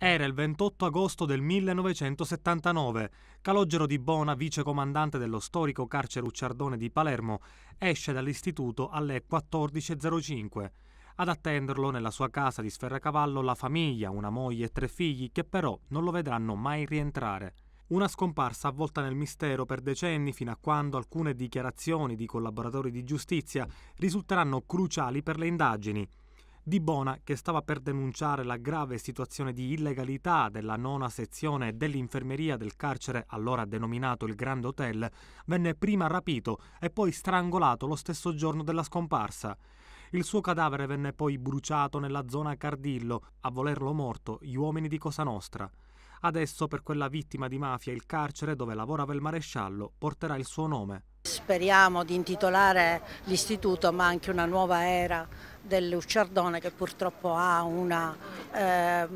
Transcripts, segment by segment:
Era il 28 agosto del 1979. Calogero di Bona, vicecomandante dello storico carcere Ucciardone di Palermo, esce dall'istituto alle 14.05. Ad attenderlo nella sua casa di Sferracavallo la famiglia, una moglie e tre figli che però non lo vedranno mai rientrare. Una scomparsa avvolta nel mistero per decenni fino a quando alcune dichiarazioni di collaboratori di giustizia risulteranno cruciali per le indagini. Di Bona, che stava per denunciare la grave situazione di illegalità della nona sezione dell'infermeria del carcere allora denominato il Grand Hotel, venne prima rapito e poi strangolato lo stesso giorno della scomparsa. Il suo cadavere venne poi bruciato nella zona Cardillo, a volerlo morto gli uomini di Cosa Nostra. Adesso per quella vittima di mafia il carcere dove lavorava il maresciallo porterà il suo nome. Speriamo di intitolare l'istituto ma anche una nuova era del Luciardone che purtroppo ha una eh,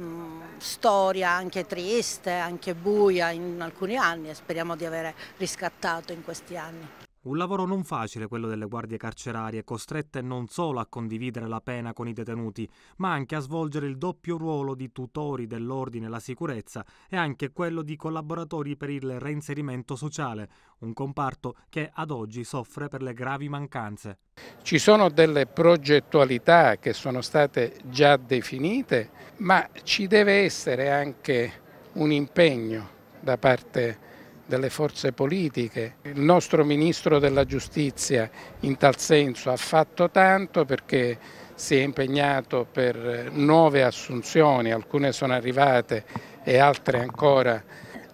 storia anche triste, anche buia in alcuni anni e speriamo di avere riscattato in questi anni. Un lavoro non facile quello delle guardie carcerarie, costrette non solo a condividere la pena con i detenuti, ma anche a svolgere il doppio ruolo di tutori dell'ordine e la sicurezza e anche quello di collaboratori per il reinserimento sociale, un comparto che ad oggi soffre per le gravi mancanze. Ci sono delle progettualità che sono state già definite, ma ci deve essere anche un impegno da parte di delle forze politiche. Il nostro Ministro della Giustizia in tal senso ha fatto tanto perché si è impegnato per nuove assunzioni, alcune sono arrivate e altre ancora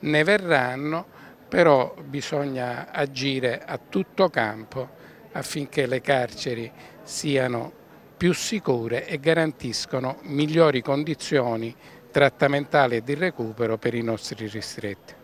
ne verranno, però bisogna agire a tutto campo affinché le carceri siano più sicure e garantiscono migliori condizioni trattamentali e di recupero per i nostri ristretti.